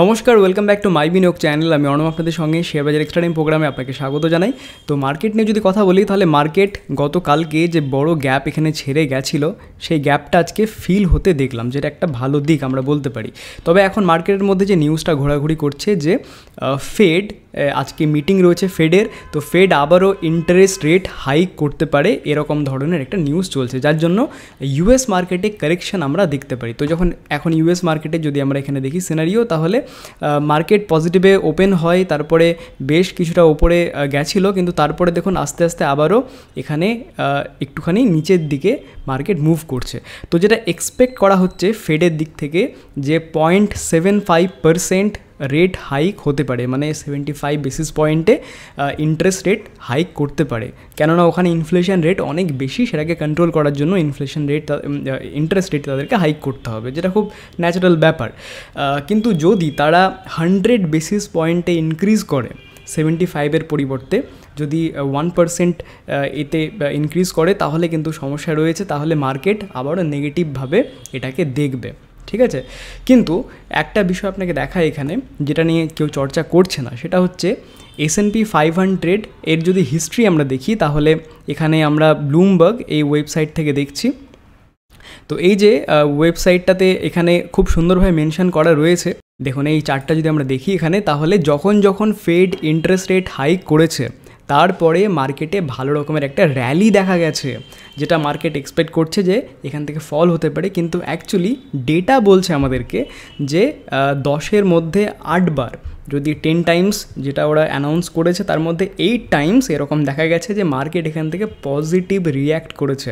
নমস্কার welcome back to my বিনিয়োগ channel আমি অনম আপনাদের সঙ্গে শেয়ার বাজার এক্সট্রা টাইম প্রোগ্রামে আপনাকে স্বাগত জানাই তো মার্কেট নিয়ে যদি কথা বলি তাহলে মার্কেট গতকালকে যে বড় গ্যাপ এখানে ছেড়ে গেছিলো সেই গ্যাপটা আজকে ফিল হতে দেখলাম যেটা একটা ভালো দিক আমরা বলতে পারি তবে এখন মার্কেটের মধ্যে যে নিউজটা ঘোরাঘুরি করছে যে ফেড আজকে মিটিং রয়েছে ফেডের তো ফেড আবারও ইন্টারেস্ট রেট হাইক করতে পারে এরকম ধরনের একটা নিউজ চলছে যার জন্য ইউএস মার্কেটে কারেকশান আমরা দেখতে পারি তো যখন এখন ইউএস মার্কেটে যদি আমরা এখানে দেখি সিনারিও তাহলে মার্কেট পজিটিভে ওপেন হয় তারপরে বেশ কিছুটা ওপরে গেছিলো কিন্তু তারপরে দেখুন আস্তে আস্তে আবারও এখানে একটুখানি নিচের দিকে মার্কেট মুভ করছে তো যেটা এক্সপেক্ট করা হচ্ছে ফেডের দিক থেকে যে point seven five percent rate hike হতে পারে মানে সেভেন্টি ফাইভ বেসিস পয়েন্টে ইন্টারেস্ট রেট হাইক করতে পারে কেননা ওখানে ইনফ্লেশন রেট অনেক বেশি সেটাকে কন্ট্রোল করার জন্য ইনফ্লেশন রেট ইন্টারেস্ট রেট তাদেরকে হাইক করতে হবে যেটা খুব ন্যাচারাল ব্যাপার কিন্তু যদি তারা হান্ড্রেড বেসিস পয়েন্টে ইনক্রিজ করে সেভেন্টি ফাইভের পরিবর্তে যদি ওয়ান পার্সেন্ট এতে ইনক্রিজ করে তাহলে কিন্তু সমস্যা রয়েছে তাহলে মার্কেট আবারও নেগেটিভভাবে এটাকে দেখবে ঠিক আছে কিন্তু একটা বিষয় আপনাকে দেখায় এখানে যেটা নিয়ে কেউ চর্চা করছে না সেটা হচ্ছে এসএনপি ফাইভ হান্ড্রেড এর যদি হিস্ট্রি আমরা দেখি তাহলে এখানে আমরা ব্লুমবার্গ এই ওয়েবসাইট থেকে দেখছি তো এই যে ওয়েবসাইটটাতে এখানে খুব সুন্দরভাবে মেনশন করা রয়েছে দেখুন এই চার্টটা যদি আমরা দেখি এখানে তাহলে যখন যখন ফেড ইন্টারেস্ট রেট হাইক করেছে তারপরে মার্কেটে ভালো রকমের একটা র্যালি দেখা গেছে যেটা মার্কেট এক্সপেক্ট করছে যে এখান থেকে ফল হতে পারে কিন্তু অ্যাকচুয়ালি ডেটা বলছে আমাদেরকে যে দশের মধ্যে আটবার যদি টেন টাইমস যেটা ওরা অ্যানাউন্স করেছে তার মধ্যে এইট টাইমস এরকম দেখা গেছে যে মার্কেট এখান থেকে পজিটিভ রিয়্যাক্ট করেছে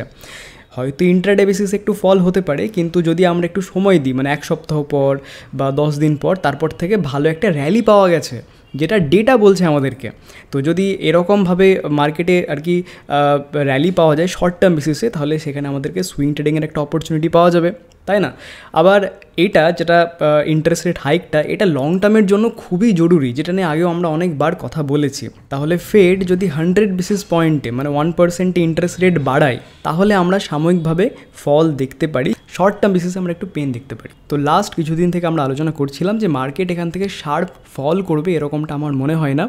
হয়তো ইন্টারডে বেসিস একটু ফল হতে পারে কিন্তু যদি আমরা একটু সময় দিই মানে এক সপ্তাহ পর বা দশ দিন পর তারপর থেকে ভালো একটা র্যালি পাওয়া গেছে যেটা ডেটা বলছে আমাদেরকে তো যদি এরকম ভাবে মার্কেটে আর কি रैली পাওয়া যায় শর্ট টার্ম ভিত্তিতে তাহলে সেখানে আমাদেরকে সুইং ট্রেডিং এর একটা অপরচুনিটি পাওয়া যাবে তাই না আবার এটা যেটা ইন্টারেস্ট রেট হাইকটা এটা লং টার্মের জন্য খুবই জরুরি যেটা নিয়ে আগেও আমরা অনেকবার কথা বলেছি তাহলে ফেড যদি হান্ড্রেড বেসিস পয়েন্টে মানে ওয়ান পার্সেন্টে ইন্টারেস্ট রেট বাড়ায় তাহলে আমরা সাময়িকভাবে ফল দেখতে পারি শর্ট টার্ম বেসিসে আমরা একটু পেন দেখতে পারি তো লাস্ট কিছুদিন থেকে আমরা আলোচনা করছিলাম যে মার্কেট এখান থেকে শার্প ফল করবে এরকমটা আমার মনে হয় না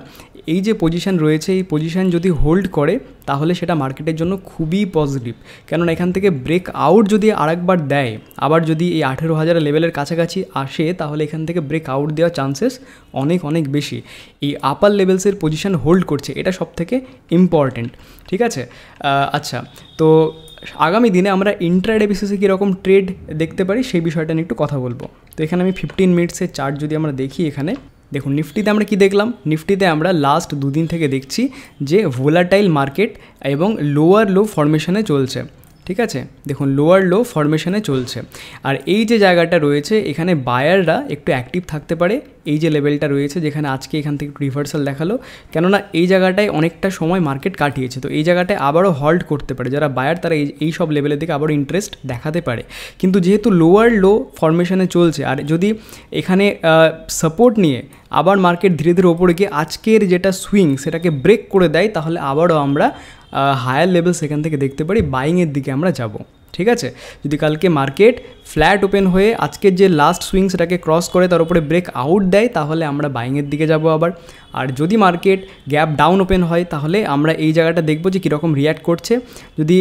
এই যে পজিশান রয়েছে এই পজিশান যদি হোল্ড করে তাহলে সেটা মার্কেটের জন্য খুবই পজিটিভ কেননা এখান থেকে ব্রেক আউট যদি আরেকবার দেয় আবার যদি এই আঠেরো হাজার লেভেলের কাছাকাছি আসে তাহলে এখান থেকে ব্রেক আউট দেওয়ার চান্সেস অনেক অনেক বেশি এই আপার লেভেলসের পজিশান হোল্ড করছে এটা সব থেকে ইম্পর্টেন্ট ঠিক আছে আচ্ছা তো আগামী দিনে আমরা ইন্টারডে বেসিসে কীরকম ট্রেড দেখতে পারি সেই বিষয়টা নিয়ে একটু কথা বলবো তো এখানে আমি ফিফটিন মিনিটসের চার্ট যদি আমরা দেখি এখানে দেখুন নিফটিতে আমরা কি দেখলাম নিফটিতে আমরা লাস্ট দুদিন থেকে দেখছি যে ভোলাটাইল মার্কেট এবং লোয়ার লো ফরমেশনে চলছে ঠিক আছে দেখুন লোয়ার লো ফরমেশনে চলছে আর এই যে জায়গাটা রয়েছে এখানে বায়াররা একটু অ্যাক্টিভ থাকতে পারে এই যে লেভেলটা রয়েছে যেখানে আজকে এখান থেকে রিভার্সাল দেখালো কেননা এই জায়গাটায় অনেকটা সময় মার্কেট কাটিয়েছে তো এই জায়গাটায় আবারও হল্ট করতে পারে যারা বায়ার তারা এই সব লেভেলের দিকে আবারও ইন্টারেস্ট দেখাতে পারে কিন্তু যেহেতু লোয়ার লো ফরমেশনে চলছে আর যদি এখানে সাপোর্ট নিয়ে আবার মার্কেট ধীরে ধীরে ওপরে গিয়ে আজকের যেটা সুইং সেটাকে ব্রেক করে দেয় তাহলে আবারও আমরা হায়ার লেভেল সেখান থেকে দেখতে পারি বাইংয়ের দিকে আমরা যাব ঠিক আছে যদি কালকে মার্কেট ফ্ল্যাট ওপেন হয়ে আজকের যে লাস্ট সুইং সেটাকে ক্রস করে তার উপরে ব্রেক আউট দেয় তাহলে আমরা বাইংয়ের দিকে যাব আবার আর যদি মার্কেট গ্যাপ ডাউন ওপেন হয় তাহলে আমরা এই জায়গাটা দেখব যে কীরকম রিয়্যাক্ট করছে যদি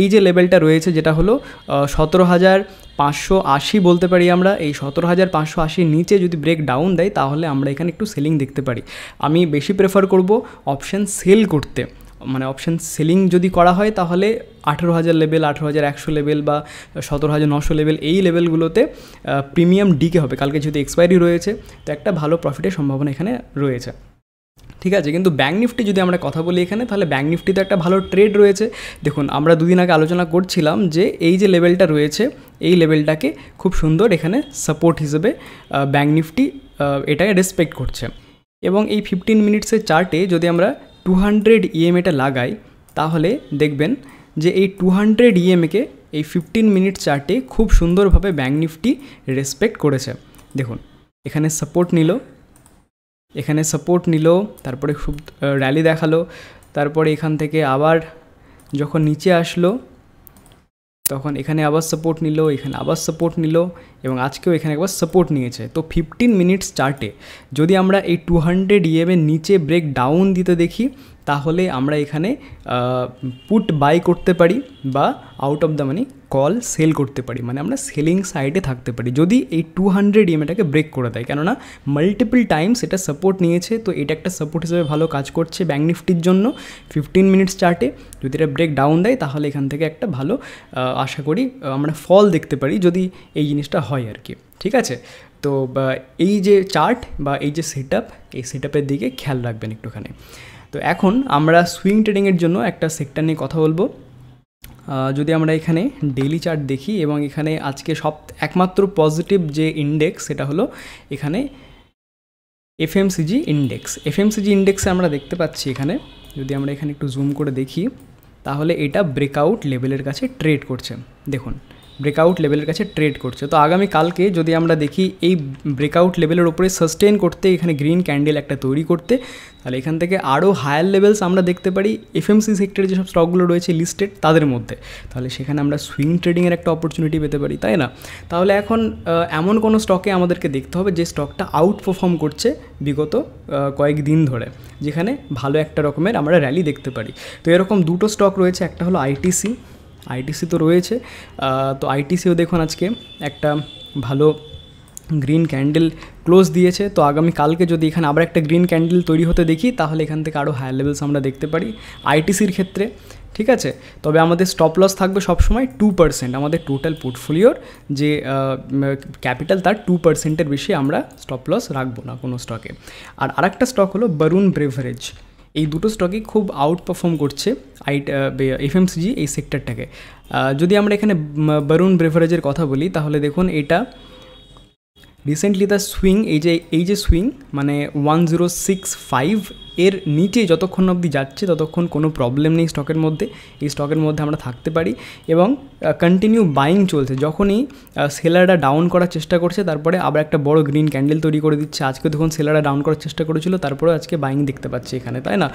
এই যে লেভেলটা রয়েছে যেটা হলো সতেরো হাজার পাঁচশো আশি বলতে পারি আমরা এই সতেরো হাজার পাঁচশো আশির নিচে যদি ব্রেক ডাউন দেয় তাহলে আমরা এখানে একটু সেলিং দেখতে পারি আমি বেশি প্রেফার করব অপশান সেল করতে মানে অপশান সেলিং যদি করা হয় তাহলে আঠেরো হাজার লেভেল আঠেরো হাজার একশো লেভেল বা সতেরো হাজার নশো লেভেল এই লেভেলগুলোতে প্রিমিয়াম ডিকে হবে কালকে যেহেতু এক্সপায়ারি রয়েছে তো একটা ভালো প্রফিটের সম্ভাবনা এখানে রয়েছে ঠিক আছে কিন্তু ব্যাঙ্ক নিফটি যদি আমরা কথা বলি এখানে তাহলে ব্যাঙ্ক নিফটিতে একটা ভালো ট্রেড রয়েছে দেখুন আমরা দুদিন আগে আলোচনা করছিলাম যে এই যে লেভেলটা রয়েছে এই লেভেলটাকে খুব সুন্দর এখানে সাপোর্ট হিসেবে ব্যাঙ্ক নিফটি এটাকে রেসপেক্ট করছে এবং এই ফিফটিন মিনিটসের চার্টে যদি আমরা টু হান্ড্রেড ইএমএটা লাগাই তাহলে দেখবেন যে এই টু হান্ড্রেড ইএমএকে এই ফিফটিন মিনিট চার্টে খুব সুন্দরভাবে ব্যাঙ্ক নিফটি রেসপেক্ট করেছে দেখুন এখানে সাপোর্ট নিল এখানে সাপোর্ট নিল তারপরে খুব র্যালি দেখালো তারপরে এখান থেকে আবার যখন নিচে আসলো তখন এখানে আবার সাপোর্ট নিলো এখানে আবার সাপোর্ট নিলো এবং আজকেও এখানে একবার সাপোর্ট নিয়েছে তো 15 মিনিট চার্টে যদি আমরা এই 200 ইএম এর নিচে ব্রেক ডাউন দিতে দেখি তাহলে আমরা এখানে পুট বাই করতে পারি বা out of the money call sell করতে পারি মানে আমরা সেলিং সাইডে থাকতে পারি যদি এই টু হান্ড্রেড ইএমএটাকে ব্রেক করে দেয় কেননা মাল্টিপল টাইমস এটা সাপোর্ট নিয়েছে তো এটা একটা সাপোর্ট হিসেবে ভালো কাজ করছে ব্যাঙ্ক নিফটির জন্য ফিফটিন মিনিটস চার্টে যদি এটা ব্রেক ডাউন দেয় তাহলে এখান থেকে একটা ভালো আশা করি আমরা ফল দেখতে পারি যদি এই জিনিসটা হয় আর কি ঠিক আছে তো এই যে চার্ট বা এই যে সেট এই সেট দিকে খেয়াল রাখবেন একটুখানি তো এখন আমরা সুইং ট্রেডিংয়ের জন্য একটা সেক্টর নিয়ে কথা বলবো যদি আমরা এখানে ডেলি চার্ট দেখি এবং এখানে আজকে সব একমাত্র পজিটিভ যে ইন্ডেক্স সেটা হলো এখানে এফএমসিজি ইন্ডেক্স এফএমসিজি ইন্ডেক্সে আমরা দেখতে পাচ্ছি এখানে যদি আমরা এখানে একটু জুম করে দেখি তাহলে এটা ব্রেকআউট লেভেলের কাছে ট্রেড করছে দেখুন ব্রেকআউট লেভেলের কাছে ট্রেড করছে তো আগামী কালকে যদি আমরা দেখি এই ব্রেকআউট লেভেলের ওপরে সাস্টেন করতে এখানে গ্রিন ক্যান্ডেল একটা তৈরি করতে তাহলে এখান থেকে আরও হায়ার লেভেলস আমরা দেখতে পারি এফএমসি সেক্টরের যেসব স্টকগুলো রয়েছে লিস্টেড তাদের মধ্যে তাহলে সেখানে আমরা সুইং ট্রেডিংয়ের একটা অপরচুনিটি পেতে পারি তাই না তাহলে এখন এমন কোনো স্টকে আমাদেরকে দেখতে হবে যে স্টকটা আউট পারফর্ম করছে বিগত কয়েক দিন ধরে যেখানে ভালো একটা রকমের আমরা র্যালি দেখতে পারি তো এরকম দুটো স্টক রয়েছে একটা হলো আইটিসি ITC তো রয়েছে তো ITC ও দেখো আজকে একটা ভালো গ্রিন ক্যান্ডেল ক্লোজ দিয়েছে তো আগামী কালকে যদি এখানে আবার একটা গ্রিন ক্যান্ডেল তৈরি হতে দেখি তাহলে এখান থেকে আরো हायर লেভেলস আমরা দেখতে পারি ITC এর ক্ষেত্রে ঠিক আছে তবে আমাদের স্টপ লস থাকবে সব সময় 2% আমাদের টোটাল পোর্টফোলিওর যে ক্যাপিটাল তার 2% এর বিষয়ে আমরা স্টপ লস রাখব না কোনো স্টকে আর আরেকটা স্টক হলো বরুন बेवरेज এই দুটো স্টকই খুব আউট পারফর্ম করছে আই এফএমসিজি এই সেক্টরটাকে যদি আমরা এখানে বরুণ ব্রেভারেজের কথা বলি তাহলে দেখুন এটা রিসেন্টলি দ্য সুইং এই যে এই যে সুইং মানে ওয়ান জিরো সিক্স ফাইভ এর নিচে যতক্ষণ অবধি যাচ্ছে ততক্ষণ কোনো প্রবলেম নেই স্টকের মধ্যে এই স্টকের মধ্যে আমরা থাকতে পারি এবং কন্টিনিউ বাইং চলছে যখনই সেলাররা ডাউন করার চেষ্টা করছে তারপরে আবার একটা বড় গ্রিন ক্যান্ডেল তৈরি করে দিচ্ছে আজকে তখন সেলাররা ডাউন করার চেষ্টা করেছিল তারপরে আজকে বাইং দেখতে পাচ্ছি এখানে তাই না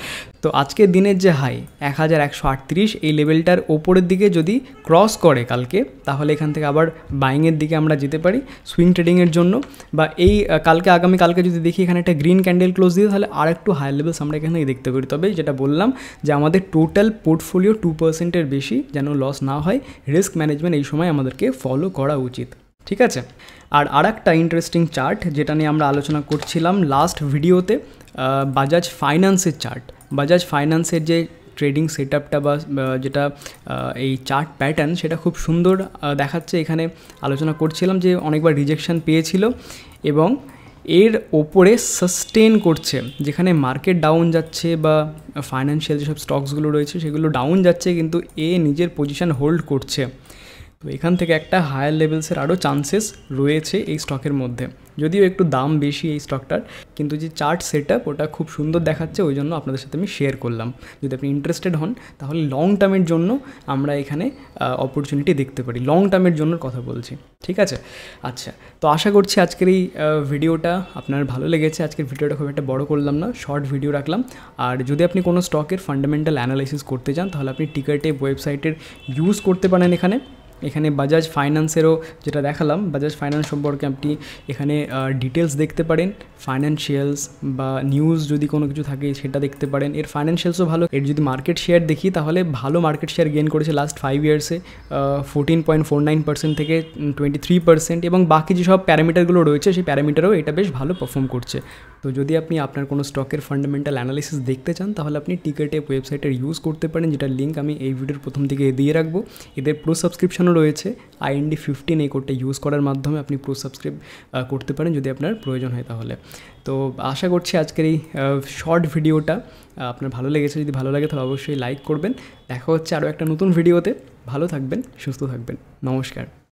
তো আজকের দিনের যে হাই এক হাজার একশো আটত্রিশ এই লেভেলটার ওপরের দিকে যদি ক্রস করে কালকে তাহলে এখান থেকে আবার বাইংয়ের দিকে আমরা যেতে পারি সুইং ট্রেডিংয়ের জন্য বা এই কালকে আগামী কালকে যদি দেখি এখানে একটা গ্রিন ক্যান্ডেল ক্লোজ দিয়ে তাহলে আর একটু হাই লেভেল ভেরিয়েবলস আমরা এখানে দেখতে পারি তবে যেটা বললাম যে আমাদের টোটাল পোর্টফোলিও টু পার্সেন্টের বেশি যেন লস না হয় রিস্ক ম্যানেজমেন্ট এই সময় আমাদেরকে ফলো করা উচিত ঠিক আছে আর আরেকটা ইন্টারেস্টিং চার্ট যেটা নিয়ে আমরা আলোচনা করছিলাম লাস্ট ভিডিওতে বাজাজ ফাইন্যান্সের চার্ট বাজাজ ফাইন্যান্সের যে ট্রেডিং সেট আপটা বা যেটা এই চার্ট প্যাটার্ন সেটা খুব সুন্দর দেখাচ্ছে এখানে আলোচনা করছিলাম যে অনেকবার রিজেকশান পেয়েছিল এবং এর ওপরে সাস্টেন করছে যেখানে মার্কেট ডাউন যাচ্ছে বা ফাইন্যান্সিয়াল যেসব স্টকসগুলো রয়েছে সেগুলো ডাউন যাচ্ছে কিন্তু এ নিজের পজিশান হোল্ড করছে তো এখান থেকে একটা হায়ার লেভেলসের আরও চান্সেস রয়েছে এই স্টকের মধ্যে যদিও একটু দাম বেশি এই স্টকটার কিন্তু যে চার্ট সেট ওটা খুব সুন্দর দেখাচ্ছে ওই জন্য আপনাদের সাথে আমি শেয়ার করলাম যদি আপনি ইন্টারেস্টেড হন তাহলে লং টার্মের জন্য আমরা এখানে অপরচুনিটি দেখতে পারি লং টার্মের জন্য কথা বলছি ঠিক আছে আচ্ছা তো আশা করছি আজকের এই ভিডিওটা আপনার ভালো লেগেছে আজকের ভিডিওটা খুব একটা বড় করলাম না শর্ট ভিডিও রাখলাম আর যদি আপনি কোনো স্টকের ফান্ডামেন্টাল অ্যানালাইসিস করতে চান তাহলে আপনি টিকারটেপ ওয়েবসাইটের ইউজ করতে পারেন এখানে এখানে বাজাজ ফাইন্যান্সেরও যেটা দেখালাম বাজাজ ফাইন্যান্স সম্পর্কে আপনি এখানে ডিটেলস দেখতে পারেন ফাইন্যান্সিয়ালস বা নিউজ যদি কোনো কিছু থাকে সেটা দেখতে পারেন এর ফাইন্যান্সিয়ালসও ভালো এর যদি মার্কেট শেয়ার দেখি তাহলে ভালো মার্কেট শেয়ার গেন করেছে লাস্ট ফাইভ ইয়ার্সে fourteen point four nine percent থেকে টোয়েন্টি থ্রি পার্সেন্ট এবং বাকি যেসব প্যারামিটারগুলো রয়েছে সেই প্যারামিটারও এটা বেশ ভালো পারফর্ম করছে তো যদি আপনি আপনার কোনো স্টকের ফান্ডামেন্টাল অ্যানালিসিস দেখতে চান তাহলে আপনি টিকেটে ওয়েবসাইটের ইউজ করতে পারেন যেটা লিঙ্ক আমি এই ভিডিওর প্রথম দিকে দিয়ে রাখবো এদের প্রো সাবস্ক্রিপশন অপশনও রয়েছে আইএনডি ফিফটিন এই কোডটা ইউজ করার মাধ্যমে আপনি প্রো সাবস্ক্রাইব করতে পারেন যদি আপনার প্রয়োজন হয় তাহলে তো আশা করছি আজকের এই শর্ট ভিডিওটা আপনার ভালো লেগেছে যদি ভালো লাগে তাহলে অবশ্যই লাইক করবেন দেখা হচ্ছে আরও একটা নতুন ভিডিওতে ভালো থাকবেন সুস্থ থাকবেন নমস্কার